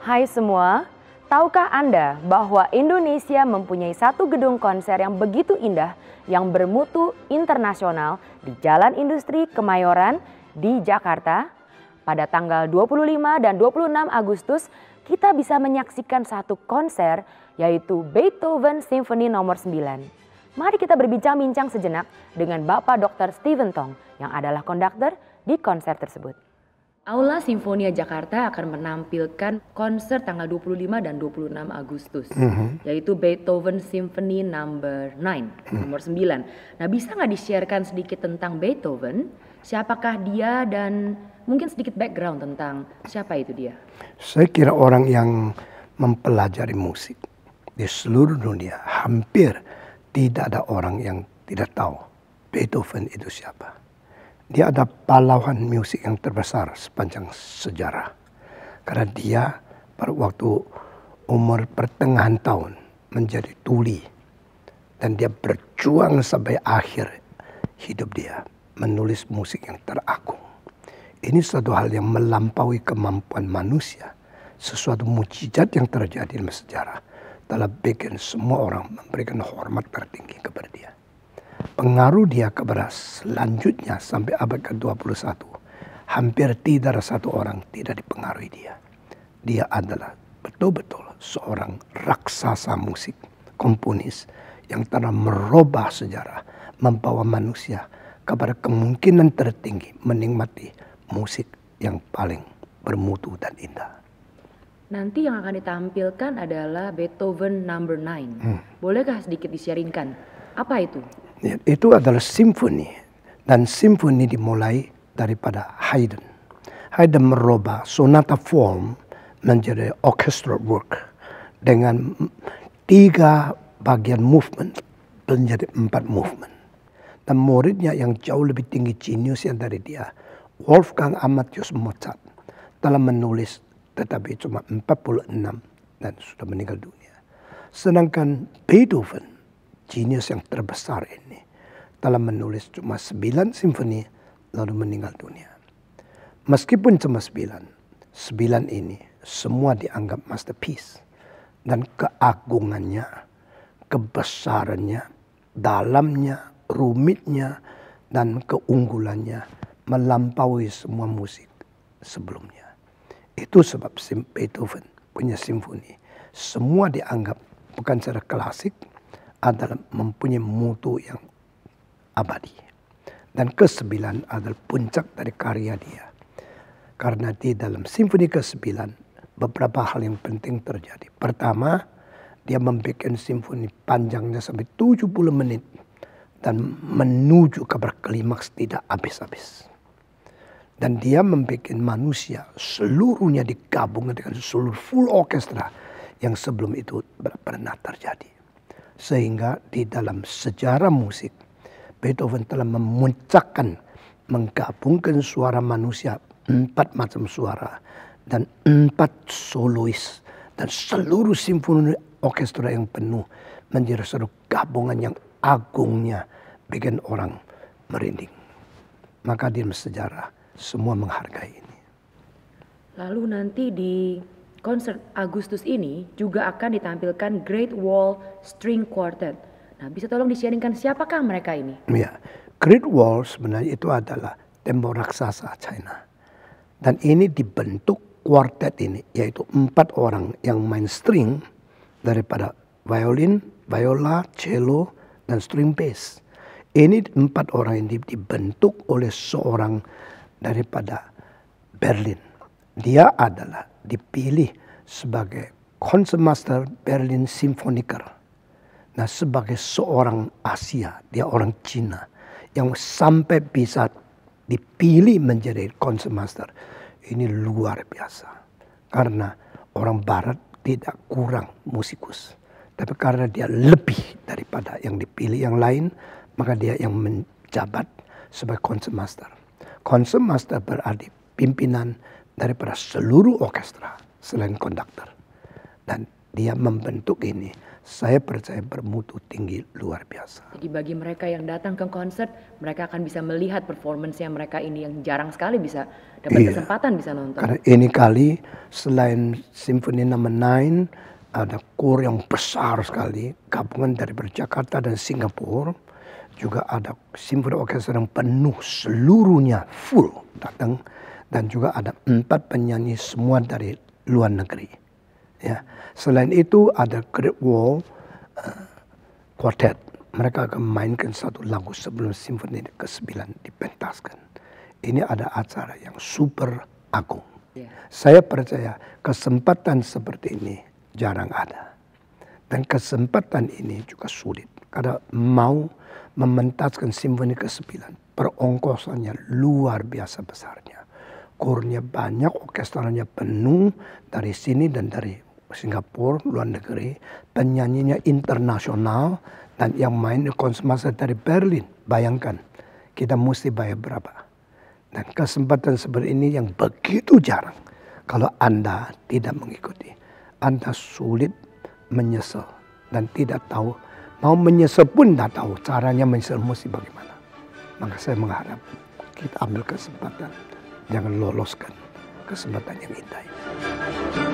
Hai semua, tahukah Anda bahwa Indonesia mempunyai satu gedung konser yang begitu indah yang bermutu internasional di Jalan Industri Kemayoran di Jakarta? Pada tanggal 25 dan 26 Agustus, kita bisa menyaksikan satu konser yaitu Beethoven Symphony nomor 9. Mari kita berbincang-bincang sejenak dengan Bapak Dr. Steven Tong yang adalah konduktor di konser tersebut. Aula Simfonia Jakarta akan menampilkan konser tanggal 25 dan 26 Agustus, mm -hmm. yaitu Beethoven Symphony Number no. 9, mm -hmm. nomor 9. Nah, bisa nggak di-sharekan sedikit tentang Beethoven? Siapakah dia dan mungkin sedikit background tentang siapa itu dia? Saya kira orang yang mempelajari musik di seluruh dunia hampir tidak ada orang yang tidak tahu Beethoven itu siapa dia ada pahlawan musik yang terbesar sepanjang sejarah. Karena dia pada waktu umur pertengahan tahun menjadi tuli. Dan dia berjuang sampai akhir hidup dia menulis musik yang teragung. Ini suatu hal yang melampaui kemampuan manusia. Sesuatu mujizat yang terjadi dalam sejarah telah bikin semua orang memberikan hormat tertinggi kepada dia pengaruh dia ke beras selanjutnya sampai abad ke-21 hampir tidak ada satu orang tidak dipengaruhi dia. Dia adalah betul-betul seorang raksasa musik, komponis yang telah merubah sejarah, membawa manusia kepada kemungkinan tertinggi menikmati musik yang paling bermutu dan indah. Nanti yang akan ditampilkan adalah Beethoven Number no. 9. Hmm. Bolehkah sedikit disiarinkan Apa itu? Ya, itu adalah simfoni dan simfoni dimulai daripada Haydn. Haydn merubah sonata form menjadi orchestral work dengan tiga bagian movement menjadi empat movement. Dan muridnya yang jauh lebih tinggi jeniusnya dari dia, Wolfgang Amadeus Mozart, telah menulis tetapi cuma 46 dan sudah meninggal dunia. Sedangkan Beethoven Genius yang terbesar ini telah menulis cuma sembilan simfoni lalu meninggal dunia. Meskipun cuma sembilan, sembilan ini semua dianggap masterpiece dan keagungannya, kebesarannya, dalamnya, rumitnya, dan keunggulannya melampaui semua musik sebelumnya. Itu sebab Beethoven punya simfoni. Semua dianggap bukan secara klasik, adalah mempunyai mutu yang abadi. Dan kesembilan adalah puncak dari karya dia. Karena di dalam simfoni kesembilan beberapa hal yang penting terjadi. Pertama, dia membuat simfoni panjangnya sampai 70 menit dan menuju ke berkelimaks tidak habis-habis. Dan dia membuat manusia seluruhnya digabung dengan seluruh full orkestra yang sebelum itu pernah terjadi. Sehingga di dalam sejarah musik, Beethoven telah memuncakkan, menggabungkan suara manusia, empat macam suara, dan empat solois, dan seluruh simfoni orkestra yang penuh menjadi satu gabungan yang agungnya bikin orang merinding. Maka di sejarah semua menghargai ini. Lalu nanti di konser Agustus ini juga akan ditampilkan Great Wall String Quartet. Nah, bisa tolong disiarkan siapakah mereka ini? Ya, Great Wall sebenarnya itu adalah tembok raksasa China. Dan ini dibentuk quartet ini, yaitu empat orang yang main string daripada violin, viola, cello, dan string bass. Ini empat orang yang dibentuk oleh seorang daripada Berlin. Dia adalah dipilih sebagai concertmaster Berlin Symphoniker. Nah sebagai seorang Asia, dia orang Cina yang sampai bisa dipilih menjadi concertmaster Ini luar biasa. Karena orang barat tidak kurang musikus. Tapi karena dia lebih daripada yang dipilih yang lain, maka dia yang menjabat sebagai concertmaster. Concertmaster berarti pimpinan daripada seluruh orkestra selain konduktor. Dan dia membentuk ini saya percaya bermutu tinggi luar biasa. Jadi bagi mereka yang datang ke konser, mereka akan bisa melihat performance yang mereka ini yang jarang sekali bisa dapat iya. kesempatan bisa nonton. Karena ini kali selain Symphony No. 9 ada kur yang besar sekali, gabungan dari Jakarta dan Singapura. Juga ada simfoni orkestra yang penuh seluruhnya full datang dan juga ada empat penyanyi semua dari luar negeri. Ya. Selain itu ada Great Wall uh, Quartet. Mereka akan mainkan satu lagu sebelum simfoni ke-9 dipentaskan. Ini ada acara yang super agung. Yeah. Saya percaya kesempatan seperti ini jarang ada. Dan kesempatan ini juga sulit. Karena mau mementaskan simfoni ke-9, perongkosannya luar biasa besarnya kurnya banyak, orkestranya penuh dari sini dan dari Singapura, luar negeri. Penyanyinya internasional dan yang main konsumasi dari Berlin. Bayangkan, kita mesti bayar berapa. Dan kesempatan seperti ini yang begitu jarang kalau Anda tidak mengikuti. Anda sulit menyesal dan tidak tahu. Mau menyesal pun tidak tahu caranya menyesal mesti bagaimana. Maka saya mengharap kita ambil kesempatan Jangan loloskan kesempatan yang indah ini.